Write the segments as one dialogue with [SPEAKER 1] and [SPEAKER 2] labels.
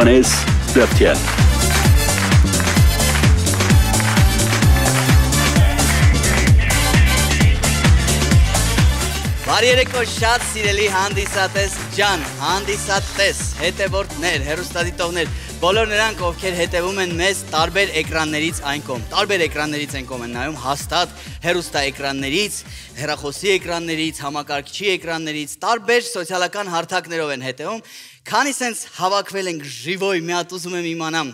[SPEAKER 1] Վանես Դավթյան Բարի երեկո շատ սիրելի հանդիսատես ջան, հանդիսատես, հետևորդներ, հերոստատիտողներ, բոլոր նրանք, ովքեր հետևում են մեզ տարբեր էկրաններից այն կողմ, տարբեր էկրաններից այն կողմ են նայում հաստատ հերոստա էկրաններից, հեռախոսի էկրաններից, համակարգչի էկրաններից, տարբեր սոցիալական հարթակներով են հետևում Քանի սենց հավաքվել ենք ժիվոյ, մի հատ ուզում եմ իմանամ,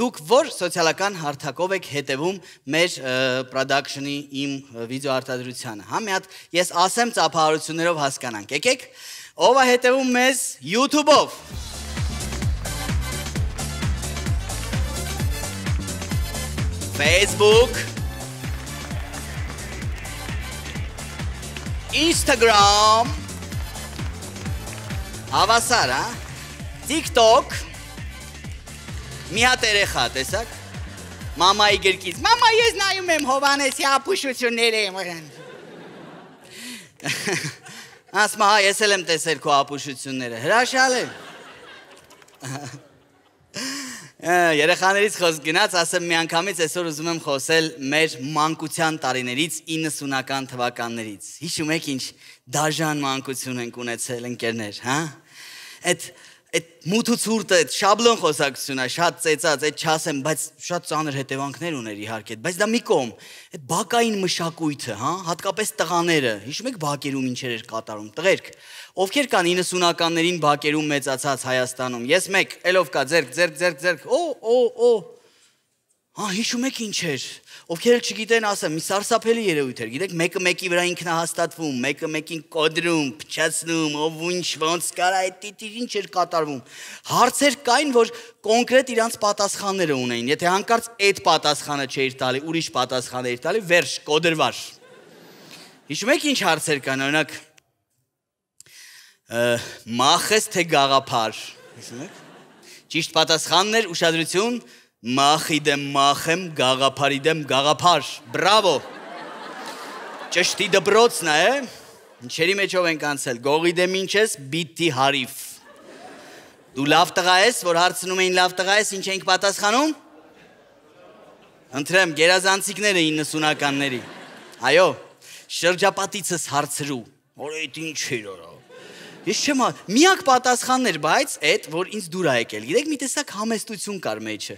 [SPEAKER 1] դուք ո՞ր սոցիալական հարթակով եք հետևում մեր production-ի իմ վիդեո արտադրությանը։ Հա մի հատ ես ասեմ ծափահարություններով հասկանանք։ Եկեք, ով է հետևում մեզ YouTube-ով։ Facebook, Instagram, հավասար, հա՞։ TikTok մի հատ երեխա, տեսակ, մամայի գրկից, մամա ես նայում եմ Հովանեսի ապուշությունները եմ օրան։ Ասում հա ես էլ եմ տեսել քո ապուշությունները։ Հրաշալ է։ Երեխաներից խոսք գնաց, ասեմ միանգամից այսօր ուզում եմ խոսել մեր մանկության տարիներից 90-ական թվականներից։ Հիշում եք ինչ դաժան մանկություն ենք ունեցել ընկերներ, հա? Այդ այդ մութու ցուրտը, այդ շաբլոն խոսակցությունը, շատ ծեծած, այդ չասեմ, բայց շատ ծանր հետևանքներ ուներ իհարկե, բայց դա մի կողմ, այդ բակային մշակույթը, հա, հատկապես տղաները, հիշում եք բակերում ինչեր էր կատարում, տղերք, ովքեր կան 90-ականներին բակերում մեծացած Հայաստանում։ Ես մեկ, Էլովկա, ձերք, ձերք, ձերք, ձերք, օ, օ, օ, Հա հիշում եք ինչ էր։ Ովքեր էլ չգիտեն, ասեմ, մի սարսափելի երևույթ էր։ Գիտեք, մեկը մեկի վրա ինքնահաստատվում, մեկը մեկին կոդրում, փչացնում, ով ինչ ոնց կարա այդ տիտիր ինչ էր կատարվում։ Հարցեր կային, որ կոնկրետ իրանց պատասխանները ունեին։ Եթե հանկարծ այդ պատասխանը չէր տալի, ուրիշ պատասխան էր տալի, վերջ, կոդրվար։ Հիշում եք ինչ հարցեր կան, օրինակ մախես թե գաղափար։ Հիշում եք։ Ճիշտ պատասխանն էր ուշադրություն Մախի դեմ մախ եմ, գաղափարի դեմ գաղափար։ Բրավո։ Ճշտի դբրոցն է, ինչերի մեջով ենք անցել։ Գողի դեմ ինչ ես, բիտի հարիֆ։ Դու լավ տղա ես, որ հարցնում էին լավ տղա ես, ինչ ենք պատասխանում։ Ընտրեմ գերազանցիկները 90-ականների։ Այո, շրջապատիցս հարցրու, որ այդ ինչ էր արա։ Ես չեմ, միակ պատասխանն էր, բայց այդ որ ինձ դուր ա եկել։ Գիտեք, մի տեսակ համեստություն կար մեջը։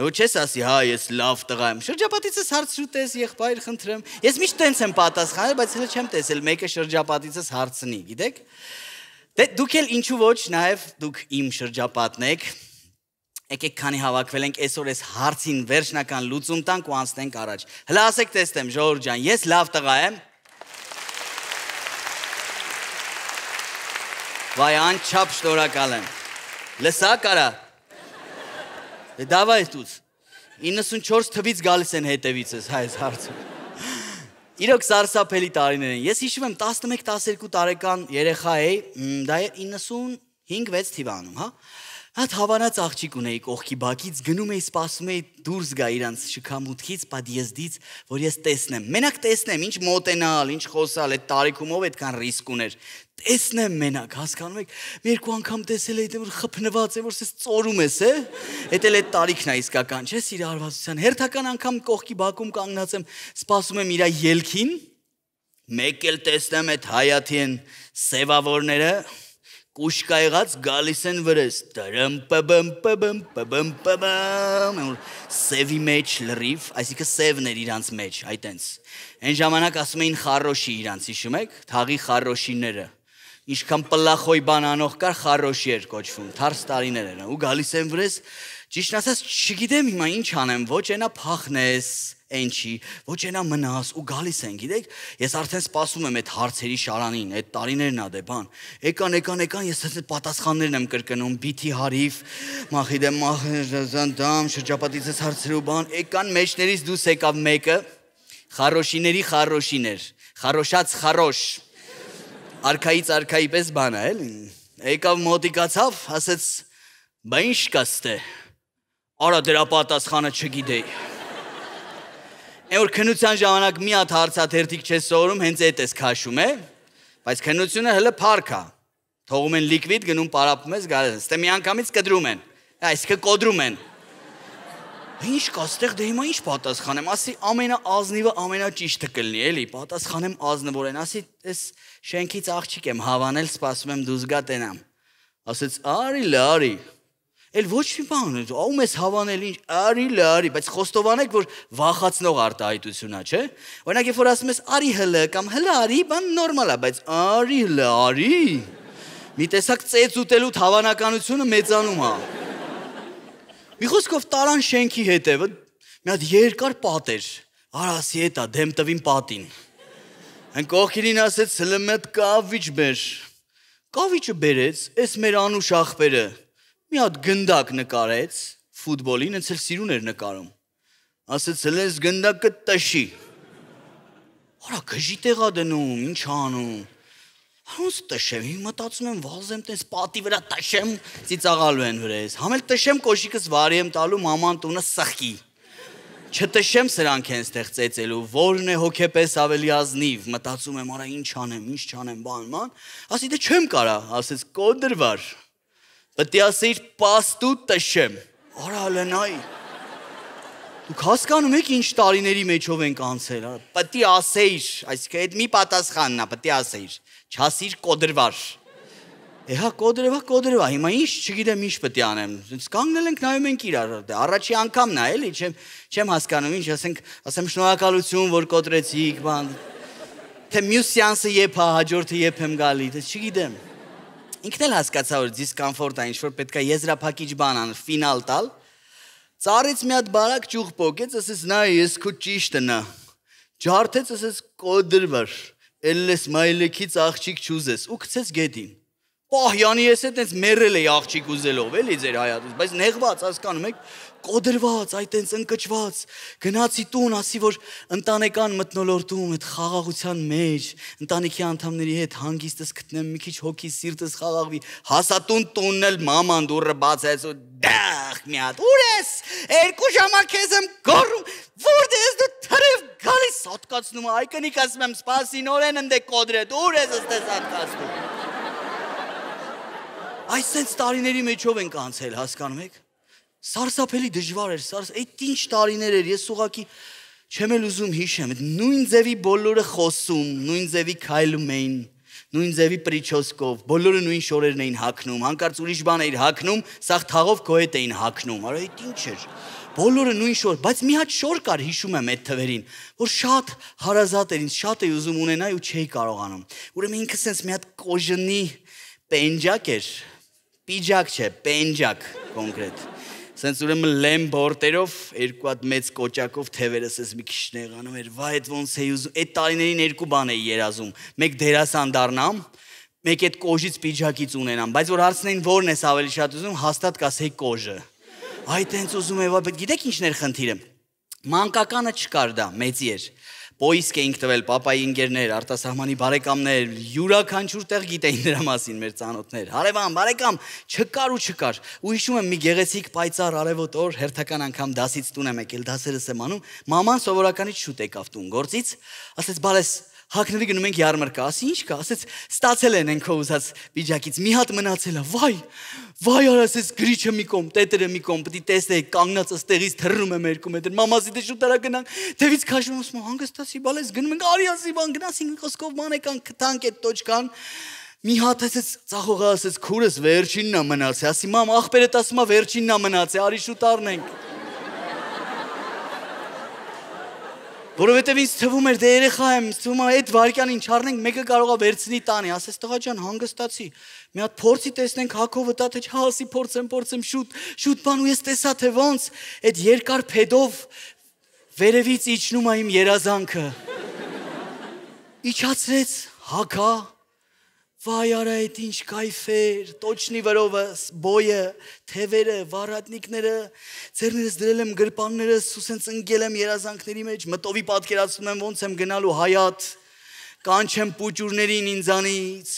[SPEAKER 1] Որ չես ասի, հա, ես լավ տղա եմ։ Շրջապատիցս հարցրուտես, եղբայր, խնդրեմ։ Ես միշտ տենց եմ պատասխանել, բայց հենց չեմ տեսել մեկը շրջապատիցս հարցնի, գիտեք։ Դե դուք էլ ինչու ոչ, նաև դուք իմ շրջապատն եք։ Եկեք քանի հավաքվել ենք այսօր այս հարցին վերջնական լուծում տանք ու անցնենք առաջ։ Հլա ասեք տեսնեմ, Ժորժ ջան, ես լավ տղա եմ։ Վայ, անչափ շնորհակալ եմ։ Լսա կարա։ Դավայ դուց։ 94 թվից գալիս են հետևիցս հայս հարցը։ Իրոք սարսափելի տարիներ են։ Ես հիշում եմ 11-12 տարեկան երեխա էի, դա 95-6 թիվանում, հա։ Հատ հավանած աղջիկ ունեի կողքի բակից, գնում էի, սպասում էի դուրս գա իրանց շքամուտքից, падյեզդից, որ ես տեսնեմ։ Մենակ տեսնեմ, ինչ մոտենալ, ինչ խոսալ, այդ տարիքում ով այդքան ռիսկ ուներ։ Տեսնեմ մենակ, հասկանում եք, մի երկու անգամ տեսել էի, դեմ որ խփնված է, որ ես ծորում ես, է։ Էդ էլ այդ տարիքն է իսկական, չէ՞, իր արվածության։ Հերթական անգամ կողքի բակում կանգնած եմ, սպասում եմ իր ելքին։ Մեկ էլ տեսնեմ այդ հայաթին սևավորները, կուշկայղած գալիս են վրես դրմ պբմ պբմ պբմ պբմ սևի մեջ լրիվ այսինքն սևն էր իրանց մեջ այտենց այն ժամանակ ասում էին խարոշի իրանց հիշում եք թաղի խարոշիները ինչքան պլախոյ բանանող կար խարոշի էր կոչվում թարս տարիներ էր ու գալիս են վրես ճիշտ ասած չգիտեմ հիմա ինչ անեմ ոչ այնա փախնես այն չի, ոչ այնա մնաս ու գալիս են, գիտեք, ես արդեն սպասում եմ այդ հարցերի շարանին, այդ տարիներն ա դե բան։ Եկան, եկան, եկան, ես այդ պատասխաններն եմ կրկնում՝ բիթի հարիվ, մախի դեմ մախզանդամ, շրջապատից ես հարցրու բան, եկան մեջներից դուս եկավ մեկը, խարոշիների խարոշիներ, խարոշած խարոշ։ Արքայից արքայի պես բան է, էլի։ Եկավ մոտիկացավ, ասեց՝ «Բա ինչ կաստ է»։ Արա դրա պատասխանը չգիտեի։ Այն որ քնության ժամանակ մի հատ հարցաթերթիկ չես սորում, հենց այդ էս քաշում է, բայց քնությունը հələ փառք է։ Թողում են լիկվիդ, գնում պարապում ես, գալիս։ Ստե մի անգամից կդրում են։ Այսինքն կոդրում են։ Ինչ կա, ստեղ դե հիմա ինչ պատասխանեմ, ասի ամենաազնիվը ամենաճիշտը կլինի, էլի, պատասխանեմ ազնվորեն, ասի, ես շենքից աղջիկ եմ հավանել, սպասում եմ դուզ գա տենամ։ Ասեց, արի, լարի, Էլ ոչ մի բան, ում ես հավանել ինչ, արի լարի, բայց խոստովանեք, որ վախացնող արտահայտությունա, չէ՞։ Օրինակ, երբ որ ասում ես արի հլը կամ հլը արի, բան նորմալ է, բայց արի հլը արի։ Մի տեսակ ծեծ ուտելու հավանականությունը մեծանում է։ Մի խոսքով տարան շենքի հետևը մի հատ երկար պատ էր։ Արասի հետա դեմ տվին պատին։ Այն կողքին ասեց հլը մետ կավիճ բեր։ Կավիճը բերեց, էս մեր անուշ ախպերը մի հատ գնդակ նկարեց ֆուտբոլին, ինձ էլ սիրուն էր նկարում։ Ասեց, «Լես գնդակը տշի»։ Արա գժի տեղա դնում, ինչ անում։ Ոնց տշեմ, հիմա մտածում եմ վազեմ տես պատի վրա տշեմ, ծիծաղալու են վրես։ Համել տշեմ կոշիկս վարի եմ տալու մաման տունը սխքի։ Չտշեմ սրանք են ստեղ ծեծելու, որն է հոգեպես ավելի ազնիվ, մտածում եմ, արա ինչ անեմ, ինչ չանեմ, բան, ման։ Ասի դե չեմ կարա, ասեց կոդրվար։ Պետք է ասիր պաստուտը շեմ։ Արա լնայ։ Դուք հասկանում եք ինչ տարիների մեջով ենք անցել, արա։ հա։ Պետք է ասեիր, այսինքն այդ մի պատասխանն է, պետք է ասեիր։ Չասիր կոդրվար։ Էհա կոդրվա հա, կոդրվա, հա, հիմա ինչ չգիտեմ ինչ պետք է անեմ։ Ինձ կանգնել ենք նայում ենք իրար, դե առաջի անգամն է, էլի, չեմ չեմ հասկանում ինչ, ասենք, ասեմ շնորհակալություն, որ կոտրեցիք, բան։ Թե մյուս սեանսը եփա, հաջորդը եփ եմ գալի, դե չգիտեմ ինքն էլ հասկացա որ դիսկոմֆորտ է, ինչ որ պետքա եզրափակիչ բան ան, ֆինալ տալ։ Ծառից մի հատ բարակ ճուղ փոկեց, ասես նա ես քո ճիշտը նա։ Ջարդեց ասես կոդրվար։ Էլես մայլեքից աղջիկ չուզես ու գցես գետին։ Պահյանի ես էլ տենց մերել էի աղջիկ ուզելով էլի ձեր հայատից, բայց նեղված հասկանում եք, կոդրված, այ տենց ընկճված, գնացի տուն, ասի որ ընտանեկան մտնոլորտում այդ խաղաղության մեջ, ընտանիքի անդամների հետ հանգիստս գտնեմ, մի քիչ հոգի սիրտս խաղաղվի, հասա տուն տունն էլ մաման դուրը բացեց ու դախ մի հատ։ Ուր ես? Երկու ժամա քեզ եմ գոռում, որտե՞ս ես դու թրև գալիս հատկացնում, այ կնիկ ասում եմ, սպասի նորեն ընդե կոդրեդ, ուր ես ստես հատկացնում։ Այս sense տարիների մեջով ենք անցել, հասկանում եք։ Սարսափելի դժվար էր, սարս այդ ինչ տարիներ էր, ես ուղակի չեմ էլ ուզում հիշեմ, այդ նույն ձևի բոլորը խոսում, նույն ձևի քայլում էին, նույն ձևի պրիչոսկով, բոլորը նույն շորերն էին հագնում, հանկարծ ուրիշ բան էր հագնում, սաղ թաղով կոհետ էին հագնում, արա այդ ինչ էր։ Բոլորը նույն շոր, բայց մի հատ շոր կար, հիշում եմ այդ թվերին, որ շատ հարազատ էր, ինձ շատ էի ուզում ունենալ ու չէի կարողանում։ Ուրեմն ինքս էս մի հատ կոժնի պենջակ էր, պիջակ չէ, պենջակ կոնկրետ Սենց ուրեմն լեմբորտերով երկու հատ մեծ կոճակով թևերս էս մի քիչ նեղանում էր։ Վայ, այդ ոնց էի ուզում։ Այդ տարիներին երկու բան էի երազում։ Մեկ դերասան դառնամ, մեկ այդ կոժից պիջակից ունենամ, բայց որ հարցնեին ո՞րն ես ավելի շատ ուզում, հաստատ կասեի կոժը։ Այ տենց ուզում եվա, բայց գիտեք ինչներ խնդիրը։ Մանկականը չկար դա, մեծի էր։ Պոիսկ էինք տվել papai ընկերներ, արտասահմանի բարեկամներ, յուրաքանչյուր տեղ գիտեին նրա մասին մեր ծանոթներ։ Հարևան բարեկամ չկար ու չկար։ Ու հիշում եմ մի գեղեցիկ պայծառ արևոտ օր հերթական անգամ դասից տուն եմ եկել, դասերս եմ անում, մաման սովորականից շուտ եկավ տուն գործից, ասեց՝ «Բարես, հակների գնում ենք ярմարկա, ասի ի՞նչ կա, ասեց ստացել են ենք քո ուզած վիճակից, մի հատ մնացել է, վայ, վայ արա, ասես գրիչը մի կողմ, տետրը մի կողմ, պիտի տեսնեի կանգնած ըստեղից թռնում է մերկու մետր, մամասի դե շուտ արա գնանք, դեվից քաշվում ասում հանգստացի, բալես գնում ենք, արի ասի բան գնացինք խոսքով մանեկան քթանք այդ տոչքան Մի հատ ասեց ծախողը ասեց քուրս վերջինն է մնացել, ասի մամ ախպերդ ասում է վերջինն է մնացել, արի շուտ առնենք։ Որովհետև ինձ թվում էր դե երեխա եմ, ցույց է այդ վարքյանին չառնենք, մեկը կարող է վերցնի տանի, ասես տղա ջան, հանգստացի։ Մի հատ փորձի տեսնենք հակովը տա թե հասի փորձեմ, փորձեմ շուտ, շուտ բան ու ես տեսա թե ոնց այդ երկար փեդով վերևից իջնում է իմ երազանքը։ Իջացրեց հակա Վայ արա այդ ինչ кайֆ էր, տոչնի վրովս, բոյը, թևերը, վառատնիկները, ձեռներս դրել եմ գրպաններս, սուսենց ընկել եմ երազանքների մեջ, մտովի պատկերացնում եմ ոնց եմ գնալու հայատ, կանչեմ պուճուրներին ինձանից,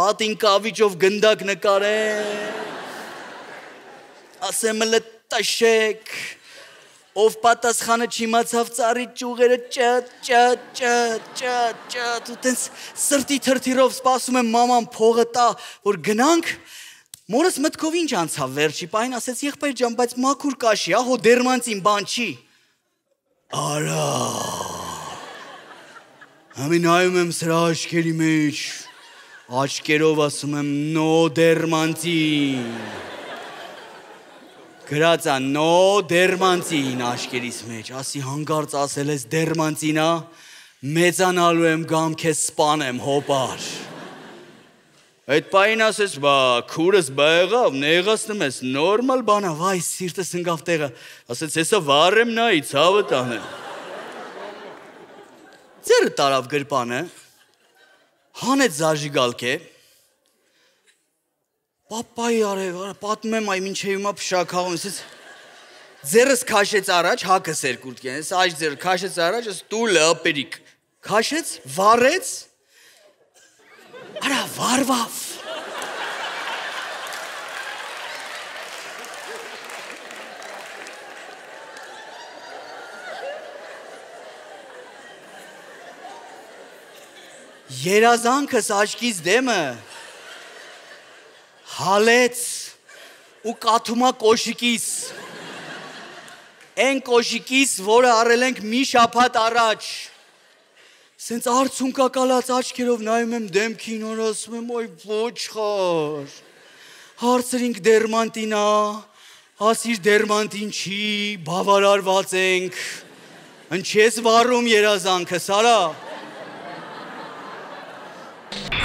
[SPEAKER 1] պատին կավիճով գնդակ նկարեմ, ասեմ լտաշեք, ով պատասխանը չիմացավ цаրի ճյուղերը ճտ ճտ ճտ ճտ ճտ ու տենց սրտի թրթիրով սպասում եմ մաման փողը տա որ գնանք մորս մտքով ինչ անցավ վերջի պայն ասեց եղբայր ջան բայց մաքուր կաշի ահո դերմանցին բան չի արա Համինայում եմ սրա աչքերի մեջ աչկերով ասում եմ նո դերմանցին գրածա նո դերմանցին աշկերիս մեջ, ասի հանգարց ասել ես դերմանցինա, մեծանալու եմ գամ քեզ սպանեմ հոպար։ Այդ պայն ասես, բա, քուրս բա եղավ, նեղացնում ես, նորմալ բան է, վայ, սիրտս ընկավ տեղը, ասեց, հեսա վառեմ նայի, ցավը տանեմ։ Ձերը տարավ գրպանը, հանեց զաժիգալք է, Պապայի արև, պատմում եմ այ մինչև հիմա փշակաղում, ասես Ձերս քաշեց առաջ, հակս երկուտ կեն, այս աջ ձեր քաշեց առաջ, այս տուլը պերիկ։ Քաշեց, վառեց։ Արա վարվավ։ Երազանքս աչքից դեմը հալեց ու կաթումա կոշիկիս։ Այն կոշիկիս, որը առել ենք մի շաբաթ առաջ։ Սենց արցունքա կալած աչքերով նայում եմ դեմքին որ ասում եմ ոյ ոչխար։ Հարցրինք դերմանտինա, ասիր դերմանտին չի, բավարարված ենք։ Ինչես վառում երազանքը, Սարա։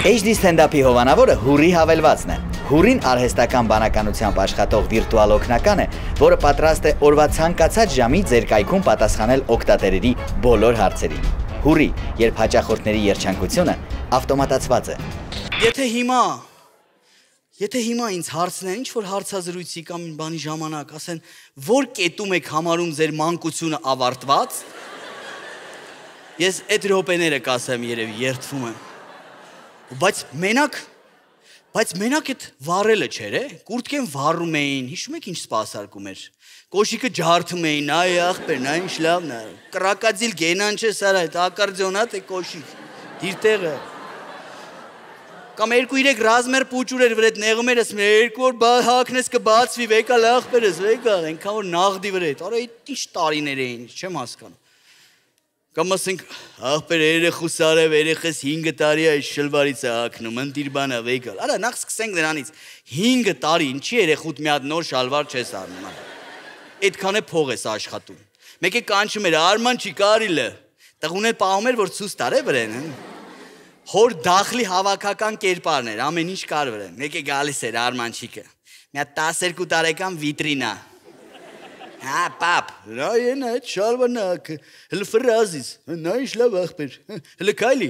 [SPEAKER 1] HD stand-up-ի հովանավորը հուրի հավելվածն է հուրին արհեստական բանականությամբ աշխատող վիրտուալ օգնական է, որը պատրաստ է օրվա ցանկացած ժամի ձեր կայքում պատասխանել օգտատերերի բոլոր հարցերին։ Հուրի, երբ հաճախորդների երջանկությունը ավտոմատացված է։ Եթե հիմա Եթե հիմա ինձ հարցնեն ինչ որ հարցազրույցի կամ մի բանի ժամանակ, ասեն, որ կետում եք համարում ձեր մանկությունը ավարտված, ես այդ րոպեները կասեմ երևի երթվում եմ բայց մենակ Բայց մենակ այդ վառելը չէր, է, կուրտկեն վառում էին։ Հիշու՞մ եք ինչ սпасարկում էր։ Կոշիկը ջարդում էին, այ ախպեր, նա ինչ լավն է։ Կրակածիլ գենան չես արա, այդ ակարդեոնա թե կոշիկ։ Դիր տեղը։ Կամ երկու երեք ռազմեր պուճուր էր վրա այդ նեղումերս մեր երկու օր բա հակնես կբացվի, վեկա լախպերս, վեկա, այնքան որ նաղդի վրա այդ։ Արա ինչ տարիներ էին, չեմ հասկանում։ Կամ ասենք, ախպեր երեխուս արև, երեխես 5 տարի է շլվարից է ակնում, ընտիր բանը վեկալ։ Արա, նախ սկսենք դրանից։ 5 տարի ինչի երեխուտ մի հատ նոր շալվար չես առնում։ Այդքան է փող ես աշխատում։ Մեկը կանչում էր Արման Չիկարիլը։ Տղուն էլ պահում էր, որ ցույց տար է վրեն։ Հոր դախլի հավաքական կերպարներ, ամեն ինչ կար վրեն։ Մեկը գալիս էր Արման Չիկը։ Մի հատ 12 տարեկան վիտրինա։ Հա, պապ, նա են այդ շարվանակ, հլ ֆրազից, նա ինչ լավ ախպեր, հլ քայլի,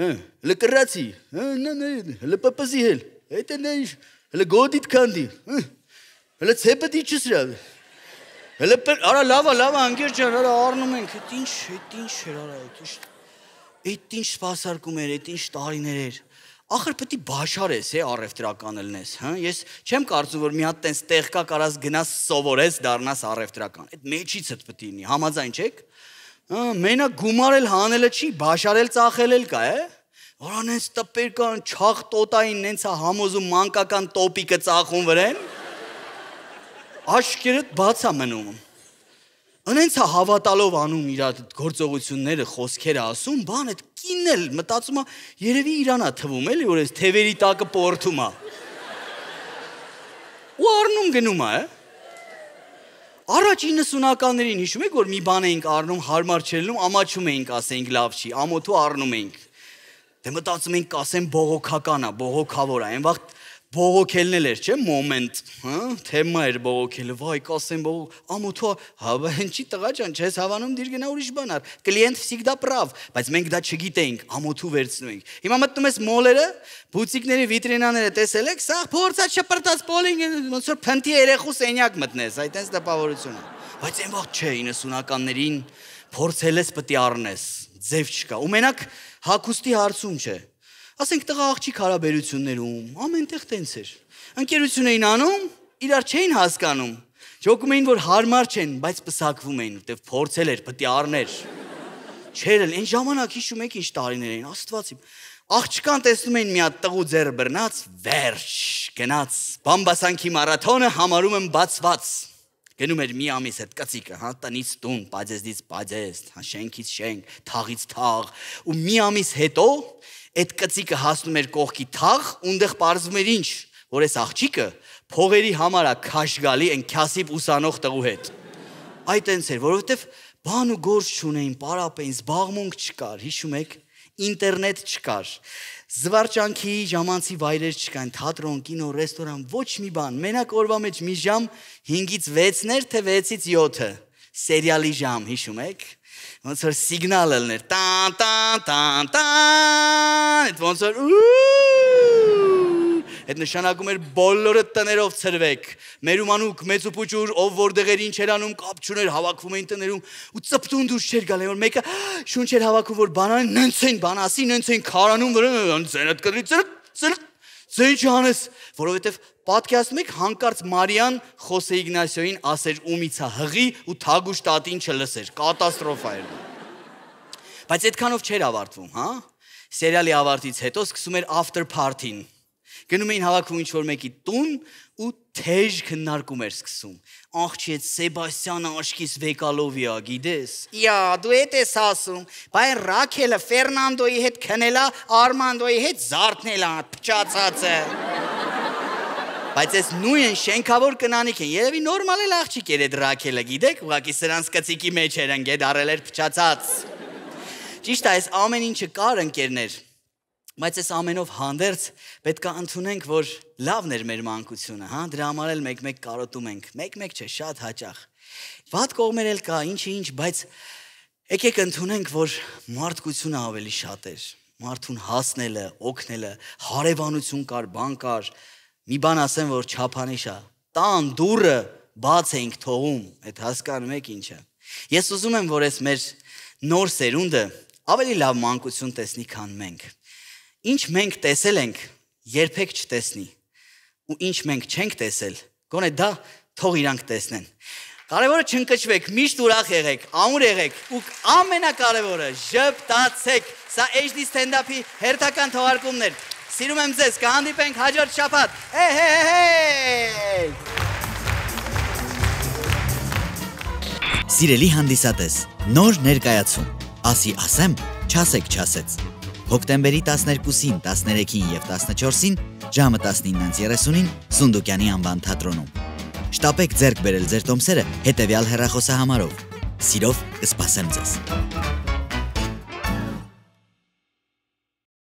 [SPEAKER 1] հլ կրացի, նա նա հլ պպզի հել, այդ նա ինչ հլ գոդիտ քանդի, հլ ցեպը դիչս հա։ Հլ արա լավա, լավա անգեր ջան, արա առնում ենք, այդ ինչ, այդ ինչ էր արա, այդ ինչ։ Այդ ինչ սпасարկում էր, այդ ինչ տարիներ էր ախր պետք է բաշարես, հե, առևտրական լինես, հա? Ես չեմ կարծում, որ մի հատ տենց տեղ կա, կարաս գնաս սովորես, դառնաս առևտրական։ Այդ մեջից էդ պետք է լինի, համաձայն չեք։ Հա, մենա գումարել հանելը չի, բաշարել ծախել էլ կա, է։ Որան էս տպեր կան, չաղ տոտային, նենց է համոզում մանկական տոպիկը ծախում վրեն։ Աշկերտ բաց է մնում։ Անենց է հավատալով անում իր գործողությունները, խոսքերը ասում, բան այդ կինն էլ մտածում է, երևի իրանա թվում էլի, որ այս թևերի տակը պորթում է։ Ու առնում գնում է, Առաջ 90-ականներին հիշում եք, որ մի բան էինք առնում, հարմար չելնում, ամաչում էինք, ասենք լավ չի, ամոթու առնում էինք։ Դե մտածում ենք, ասեմ բողոքական է, բողոքավոր է։ Այն վաղ բողոքելն էր, չէ՞, մոմենտ, հա, թեմա էր բողոքելը, վայ, կասեմ բողոք, ամոթա, հա, ինչի տղա ջան, չես հավանում դիր գնա ուրիշ բան ար։ Կլիենտ всегда прав, բայց մենք դա չգիտենք, ամոթու վերցնում ենք։ Հիմա մտնում ես մոլերը, բուտիկների վիտրինաները տեսել եք, սա փորձա շպրտած պոլինգ, ոնց որ փնտի երեխու սենյակ մտնես, այ տենց տպավորություն է։ Բայց այն վաղ չէ 90-ականներին փորձել ես պետք է առնես, ձև չկա։ Ու մենակ հակոստի հարցում չէ ասենք տղա աղջիկ հարաբերություններում ամենտեղ տենց էր։ Ընկերություն էին անում, իրար չէին հասկանում։ Ջոկում էին, որ հարմար չեն, բայց պսակվում էին, որտեվ փորձել էր պտիարներ։ Չէր էլ այն ժամանակ հիշում եք ինչ տարիներ էին, Աստված իմ։ Աղջկան տեսնում էին մի հատ տղու ձեռ բռնած, վերջ, գնաց։ Բամբասանքի մարաթոնը համարում եմ բացված։ բաց Գնում էր մի ամիս այդ կծիկը, հա, տնից տուն, պաձեզից պաձեզ, հա, շենքից շենք, թաղից թաղ, ու մի ամիս հետո այդ կծիկը հասնում էր կողքի թաղ, ունտեղ པարզվում էր ինչ, որ այս աղջիկը փողերի համար է քաշ գալի այն քյասիպ ուսանող տղու հետ։ Այդ այնց էր, որովհետև բան ու գործ չունեին, պարապ էին, զբաղմունք չկար, հիշում եք, ինտերնետ չկար։ Զվարճանքի ժամանցի վայրեր չկան, թատրոն, կինո, ռեստորան, ոչ մի բան։ Մենակ օրվա մեջ մի ժամ 5-ից 6-ներ, թե 6-ից 7-ը։ Սերիալի ժամ, հիշում եք։ Ոնց որ սիգնալ ելներ, տան տան տան տան, այդ ոնց որ ու Այդ նշանակում էր բոլորը տներով ծրվեք։ Մեր ումանուկ մեծ ու փուճուր, ով որտեղ էր ինչ էր անում, կապ չուներ, հավաքվում էին տներում ու ծպտուն դուրս չէր գալի, որ մեկը շունչ էր հավաքում, որ բանան նենց են, բանասի նենց են քարանում, վրա ձենդ կտրի, ծր ծր Ձեր ջանես, որովհետև պատկերացնում եք հանկարծ Մարիան Խոսե Իգնասիոյին ասեր ումից է հղի ու թագուշ տատին չլսեր, կատաստրոֆա էր։ Բայց այդքանով չէր ավարտվում, հա՞։ Սերիալի ավարտից հետո սկսում էր after party-ն Գնում էին հավաքում ինչ որ մեկի տուն ու թեժ քննարկում էր սկսում։ Աղջի այդ Սեբաստիանը աշկիս Վեկալովիա, գիտես։ Իա, դու էտես ասում, բայց Ռաքելը Ֆերնանդոյի հետ քնելա, Արմանդոյի հետ զարթնելա, փճացածը։ Բայց այս նույն շենքավոր կնանիք են։ Երևի նորմալ է աղջիկ էր այդ Ռաքելը, գիտեք, ուղղակի սրանց կծիկի մեջ էր ընկել, առել էր փճացած։ Ճիշտ է, այս ամեն ինչը կար ընկերներ Բայց այս ամենով հանդերձ պետք է ընդունենք, որ լավն էր մեր մանկությունը, հա, դրա համար էլ մեկ-մեկ կարոտում ենք, մեկ-մեկ չէ, շատ հաճախ։ Վատ կողմեր էլ կա, ինչի ինչ, բայց եկեք ընդունենք, որ մարդկությունը ավելի շատ էր։ Մարդուն հասնելը, օգնելը, հարևանություն կար, բան կար։ Մի բան ասեմ, որ չափանիշ է։ Տան դուրը բաց էինք թողում, այդ հասկանում եք ինչը։ Ես ուզում եմ, որ այս մեր նոր սերունդը ավելի լավ մանկություն տեսնի, քան մենք ինչ մենք տեսել ենք, երբեք չտեսնի։ Ու ինչ մենք չենք տեսել, գոնե դա թող իրանք տեսնեն։ Կարևորը չընկճվեք, միշտ ուրախ եղեք, ամուր եղեք ու ամենակարևորը ժպտացեք։ Սա HD stand-up-ի հերթական թողարկումն է։ Սիրում եմ ձեզ, կհանդիպենք հաջորդ շաբաթ։ Հե հե հե։ Սիրելի հանդիսատես, նոր ներկայացում։ Ասի ասեմ, չասեք չասեց հոկտեմբերի 12-ին, 13-ին եւ 14-ին ժամը 19:30-ին Սունդուկյանի անվան թատրոնում։ Շտապեք ձեռք բերել ձեր տոմսերը հետեւյալ հեռախոսահամարով։ Սիրով կսպասեմ ձեզ։